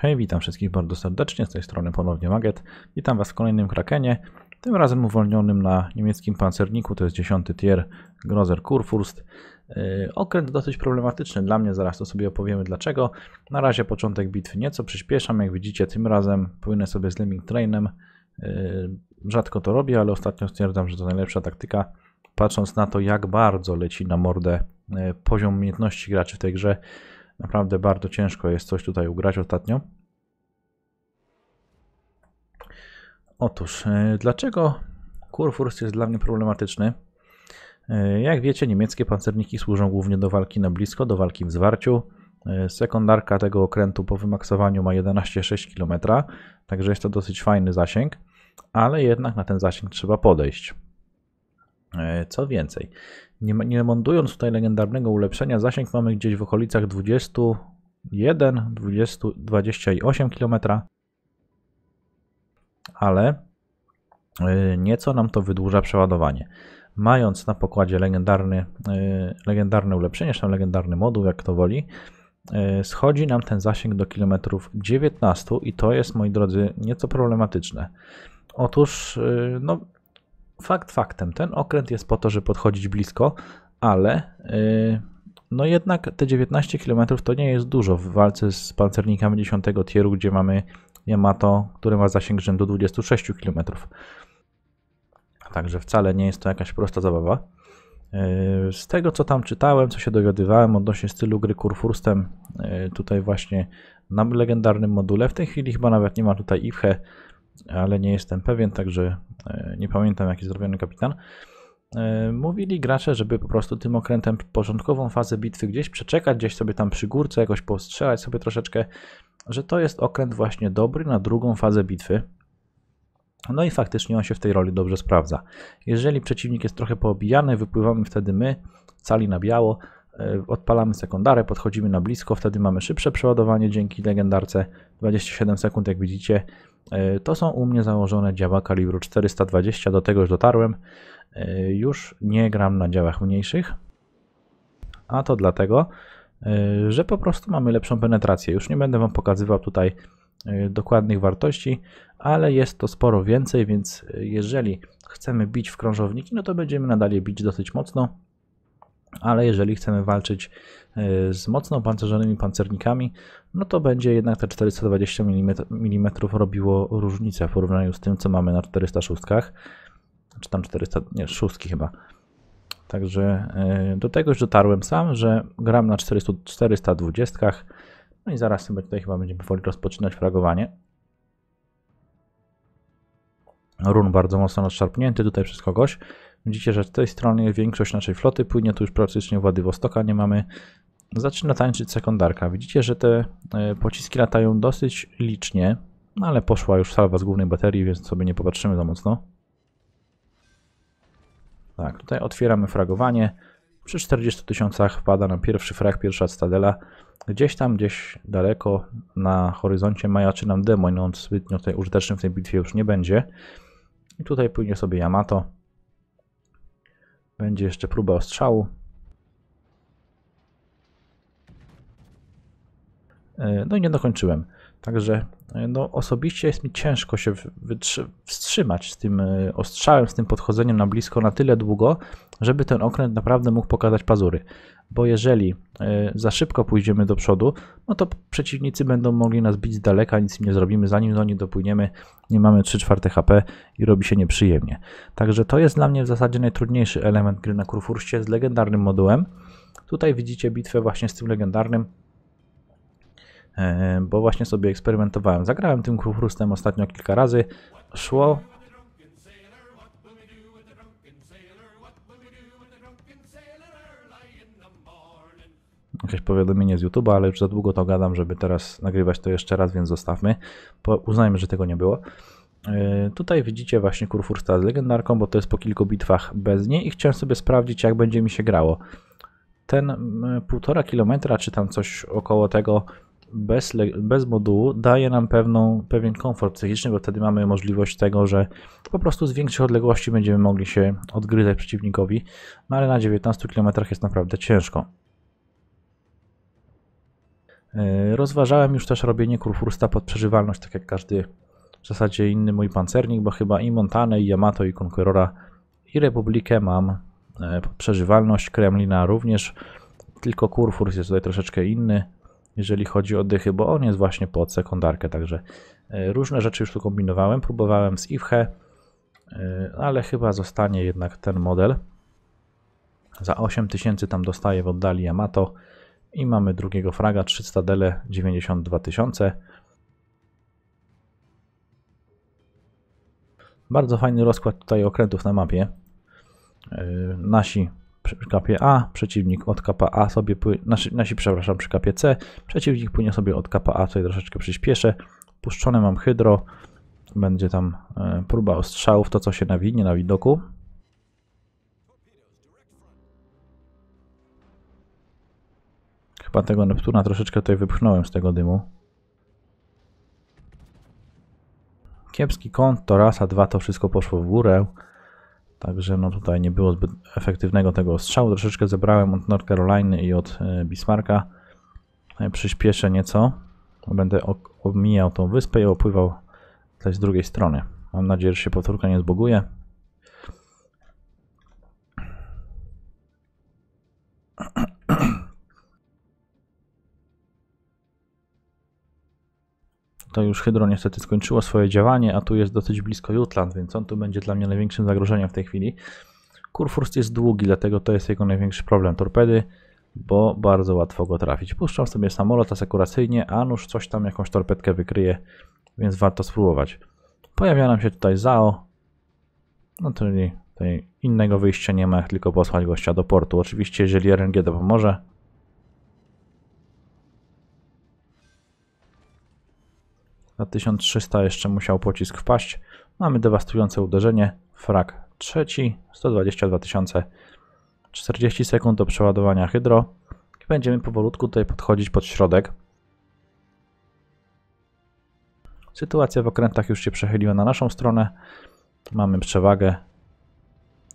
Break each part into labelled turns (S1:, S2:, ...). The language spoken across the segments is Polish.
S1: Hej, witam wszystkich bardzo serdecznie, z tej strony ponownie Maget. Witam Was w kolejnym Krakenie, tym razem uwolnionym na niemieckim pancerniku, to jest 10 tier Grozer Kurfürst. Yy, okręt dosyć problematyczny dla mnie, zaraz to sobie opowiemy dlaczego. Na razie początek bitwy nieco przyspieszam, jak widzicie tym razem płynę sobie z Lemming Trainem. Yy, rzadko to robię, ale ostatnio stwierdzam, że to najlepsza taktyka, patrząc na to jak bardzo leci na mordę yy, poziom umiejętności graczy w tej grze. Naprawdę bardzo ciężko jest coś tutaj ugrać ostatnio. Otóż, e, dlaczego Kurfürst jest dla mnie problematyczny? E, jak wiecie, niemieckie pancerniki służą głównie do walki na blisko, do walki w zwarciu. E, sekundarka tego okrętu po wymaksowaniu ma 11,6 km, także jest to dosyć fajny zasięg, ale jednak na ten zasięg trzeba podejść. E, co więcej, nie, nie montując tutaj legendarnego ulepszenia, zasięg mamy gdzieś w okolicach 21, 20, 28 km, ale e, nieco nam to wydłuża przeładowanie. Mając na pokładzie legendarny, e, legendarne ulepszenie, czy legendarny moduł, jak to woli, schodzi nam ten zasięg do kilometrów 19 i to jest, moi drodzy, nieco problematyczne. Otóż, no, fakt faktem, ten okręt jest po to, żeby podchodzić blisko, ale y, no jednak te 19 km to nie jest dużo w walce z pancernikami 10 tieru, gdzie mamy Yamato, który ma zasięg rzędu 26 km. Także wcale nie jest to jakaś prosta zabawa. Y, z tego co tam czytałem, co się dowiadywałem odnośnie stylu gry Kurfurstem, y, tutaj właśnie na legendarnym module, w tej chwili chyba nawet nie ma tutaj IFHE, ale nie jestem pewien, także e, nie pamiętam jaki zrobiony kapitan. E, mówili gracze, żeby po prostu tym okrętem początkową fazę bitwy gdzieś przeczekać, gdzieś sobie tam przy górce jakoś postrzelać sobie troszeczkę, że to jest okręt właśnie dobry na drugą fazę bitwy. No i faktycznie on się w tej roli dobrze sprawdza. Jeżeli przeciwnik jest trochę poobijany, wypływamy wtedy my, cali na biało, e, odpalamy sekundarę, podchodzimy na blisko, wtedy mamy szybsze przeładowanie dzięki legendarce, 27 sekund jak widzicie, E, to są u mnie założone działa kalibru 420, do tego już dotarłem. E, już nie gram na działach mniejszych, a to dlatego, e, że po prostu mamy lepszą penetrację. Już nie będę Wam pokazywał tutaj dokładnych wartości, ale jest to sporo więcej, więc jeżeli chcemy bić w krążowniki, no to będziemy nadal je bić dosyć mocno, ale jeżeli chcemy walczyć E, z mocno opancerzonymi pancernikami, no to będzie jednak te 420 mm robiło różnicę w porównaniu z tym, co mamy na 406, czy tam 406 chyba. Także e, do tego już dotarłem sam, że gram na 400, 420. No i zaraz sobie tutaj chyba będziemy powoli rozpoczynać fragowanie. Run bardzo mocno nadszarpnięty tutaj przez kogoś. Widzicie, że z tej strony większość naszej floty płynie, tu już praktycznie Władywostoka nie mamy zaczyna tańczyć sekundarka. Widzicie, że te e, pociski latają dosyć licznie, no ale poszła już salwa z głównej baterii, więc sobie nie popatrzymy za mocno. Tak, tutaj otwieramy fragowanie. Przy 40 tysiącach wpada na pierwszy frag, pierwsza stadela. Gdzieś tam, gdzieś daleko na horyzoncie majaczy nam demon, no on zbytnio tutaj użyteczny w tej bitwie już nie będzie. I tutaj płynie sobie Yamato. Będzie jeszcze próba ostrzału. E, no i nie dokończyłem. Także e, no, osobiście jest mi ciężko się wstrzymać z tym e, ostrzałem, z tym podchodzeniem na blisko na tyle długo, żeby ten okręt naprawdę mógł pokazać pazury. Bo jeżeli za szybko pójdziemy do przodu, no to przeciwnicy będą mogli nas bić z daleka, nic im nie zrobimy, zanim do nich dopłyniemy, nie mamy 3 czwarte HP i robi się nieprzyjemnie. Także to jest dla mnie w zasadzie najtrudniejszy element gry na Kurfurście z legendarnym modułem. Tutaj widzicie bitwę właśnie z tym legendarnym E, bo właśnie sobie eksperymentowałem. Zagrałem tym kuchrustem ostatnio kilka razy. Szło. Jakieś powiadomienie z YouTube'a, ale już za długo to gadam, żeby teraz nagrywać to jeszcze raz, więc zostawmy. Po, uznajmy, że tego nie było. E, tutaj widzicie właśnie Kurfursta z legendarką, bo to jest po kilku bitwach bez niej i chciałem sobie sprawdzić jak będzie mi się grało. Ten półtora kilometra, czy tam coś około tego bez, bez modułu daje nam pewną, pewien komfort psychiczny, bo wtedy mamy możliwość tego, że po prostu z większych odległości będziemy mogli się odgryzać przeciwnikowi, no ale na 19 km jest naprawdę ciężko. E, rozważałem już też robienie Kurfursta pod przeżywalność, tak jak każdy w zasadzie inny mój pancernik, bo chyba i Montanę, i Yamato, i Conquerora, i Republikę mam e, pod przeżywalność, Kremlina również, tylko Kurfurs jest tutaj troszeczkę inny, jeżeli chodzi o dychy, bo on jest właśnie pod sekundarkę, także e, różne rzeczy już tu kombinowałem, próbowałem z IFHE, e, ale chyba zostanie jednak ten model. Za 8000 tam dostaje w oddali Yamato i mamy drugiego fraga 300 dele 92 tysiące. Bardzo fajny rozkład tutaj okrętów na mapie. E, nasi przy kapie A, przeciwnik od kapa A sobie płynie, nasi, nasi przepraszam, przy kapie C, przeciwnik płynie sobie od kapa A, tutaj troszeczkę przyspieszę, puszczone mam hydro, będzie tam y, próba ostrzałów, to co się nawinie na widoku. Chyba tego Neptuna troszeczkę tutaj wypchnąłem z tego dymu. Kiepski kąt, to rasa, dwa to wszystko poszło w górę. Także no tutaj nie było zbyt efektywnego tego strzału. Troszeczkę zebrałem od North Caroliny i od e, Bismarcka. E, przyspieszę nieco. Będę omijał tą wyspę i opływał tutaj z drugiej strony. Mam nadzieję, że się powtórka nie zboguje. to już Hydro niestety skończyło swoje działanie, a tu jest dosyć blisko Jutland, więc on tu będzie dla mnie największym zagrożeniem w tej chwili. Kurfürst jest długi, dlatego to jest jego największy problem. Torpedy, bo bardzo łatwo go trafić. Puszczam sobie samolot asekuracyjnie, a nuż coś tam jakąś torpedkę wykryje, więc warto spróbować. Pojawia nam się tutaj ZAO, no czyli innego wyjścia nie ma, jak tylko posłać gościa do portu. Oczywiście, jeżeli RNG to pomoże, Na 1300 jeszcze musiał pocisk wpaść. Mamy dewastujące uderzenie. Frak trzeci. 122 tysiące. 40 sekund do przeładowania hydro. I będziemy powolutku tutaj podchodzić pod środek. Sytuacja w okrętach już się przechyliła na naszą stronę. Mamy przewagę.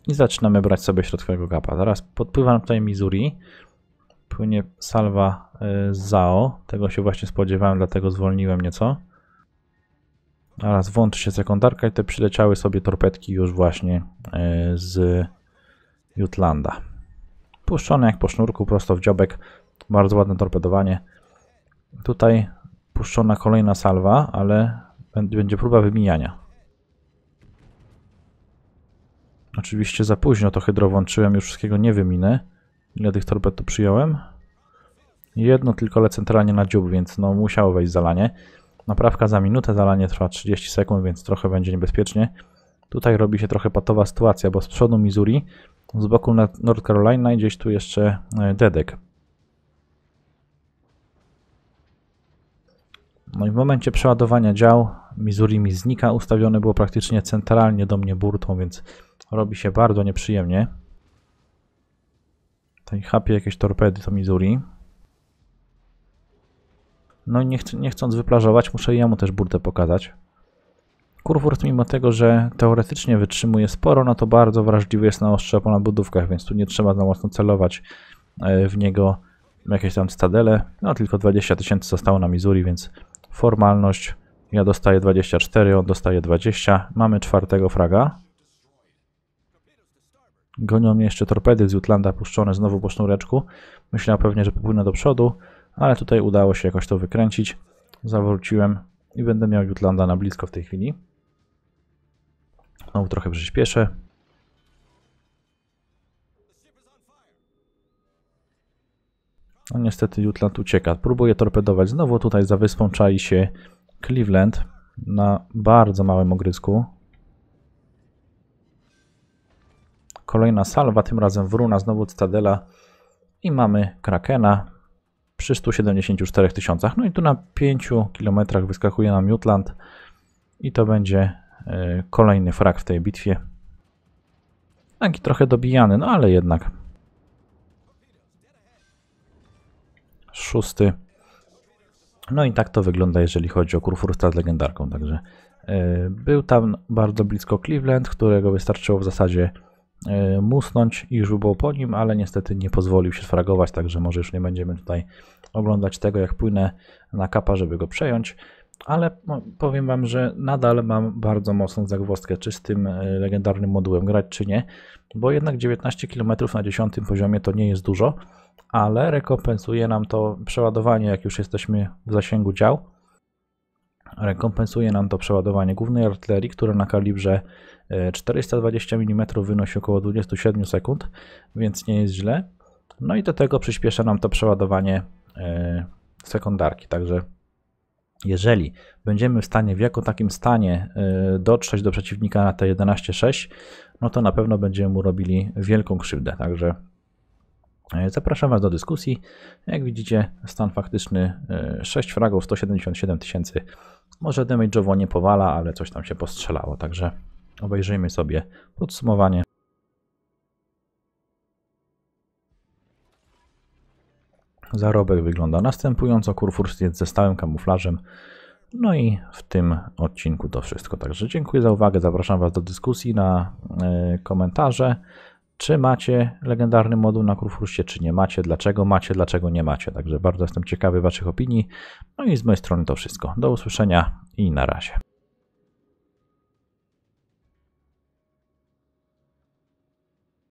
S1: I zaczynamy brać sobie środkowego gapa. Zaraz podpływam tutaj Missouri. Płynie salwa y, ZAO. Tego się właśnie spodziewałem, dlatego zwolniłem nieco. Teraz włączy się sekundarka i te przyleciały sobie torpedki już właśnie e, z Jutlanda. Puszczone jak po sznurku, prosto w dziobek. Bardzo ładne torpedowanie. Tutaj puszczona kolejna salwa, ale będzie próba wymijania. Oczywiście za późno to hydro włączyłem, już wszystkiego nie wyminę. Ile tych torped tu przyjąłem? Jedno tylko, ale centralnie na dziób, więc no musiało wejść zalanie. Naprawka za minutę, zalanie trwa 30 sekund, więc trochę będzie niebezpiecznie. Tutaj robi się trochę patowa sytuacja, bo z przodu Missouri, z boku North Carolina i gdzieś tu jeszcze e, Dedek. No i w momencie przeładowania dział Missouri mi znika. Ustawiony było praktycznie centralnie do mnie burtą, więc robi się bardzo nieprzyjemnie. Tutaj chapie jakieś torpedy to Missouri. No nie, ch nie chcąc wyplażować, muszę jemu też burtę pokazać. Kurwurt mimo tego, że teoretycznie wytrzymuje sporo, no to bardzo wrażliwy jest na ostrze po nadbudówkach, więc tu nie trzeba za mocno celować e, w niego jakieś tam stadele. No tylko 20 tysięcy zostało na Missouri, więc formalność. Ja dostaję 24, on dostaje 20. Mamy czwartego fraga. Gonią mnie jeszcze torpedy z Jutlanda puszczone znowu po sznureczku. Myślałem pewnie, że popłynę do przodu, ale tutaj udało się jakoś to wykręcić. Zawróciłem i będę miał Jutlanda na blisko w tej chwili. Znowu trochę przyspieszę. No niestety Jutland ucieka. Próbuję torpedować. Znowu tutaj za wyspą czai się Cleveland na bardzo małym ogrysku. Kolejna salwa, tym razem Wruna, znowu Cytadela i mamy Krakena przy 174 tysiącach. No i tu na 5 kilometrach wyskakuje nam Jutland i to będzie e, kolejny frak w tej bitwie. Taki trochę dobijany, no ale jednak. Szósty. No i tak to wygląda, jeżeli chodzi o Kurfursta z legendarką, także e, był tam bardzo blisko Cleveland, którego wystarczyło w zasadzie E, musnąć i już było po nim, ale niestety nie pozwolił się sfragować, także może już nie będziemy tutaj oglądać tego, jak płynę na kapa, żeby go przejąć. Ale no, powiem Wam, że nadal mam bardzo mocną zagwozdkę, czy z tym e, legendarnym modułem grać, czy nie, bo jednak 19 km na 10 poziomie to nie jest dużo, ale rekompensuje nam to przeładowanie, jak już jesteśmy w zasięgu dział Rekompensuje nam to przeładowanie głównej artylerii, która na kalibrze 420 e, mm wynosi około 27 sekund, więc nie jest źle. No i do tego przyspiesza nam to przeładowanie e, sekundarki, także jeżeli będziemy w stanie w jako takim stanie e, dotrzeć do przeciwnika na te 11.6, no to na pewno będziemy mu robili wielką krzywdę. Także E, zapraszam Was do dyskusji. Jak widzicie, stan faktyczny 6 e, fragów, 177 tysięcy. Może damage'owo nie powala, ale coś tam się postrzelało, także obejrzyjmy sobie podsumowanie. Zarobek wygląda następująco. Kurfürst jest ze stałym kamuflażem. No i w tym odcinku to wszystko. Także dziękuję za uwagę. Zapraszam Was do dyskusji na e, komentarze czy macie legendarny moduł na Kurfurście, czy nie macie, dlaczego macie, dlaczego nie macie. Także bardzo jestem ciekawy Waszych opinii. No i z mojej strony to wszystko. Do usłyszenia i na razie.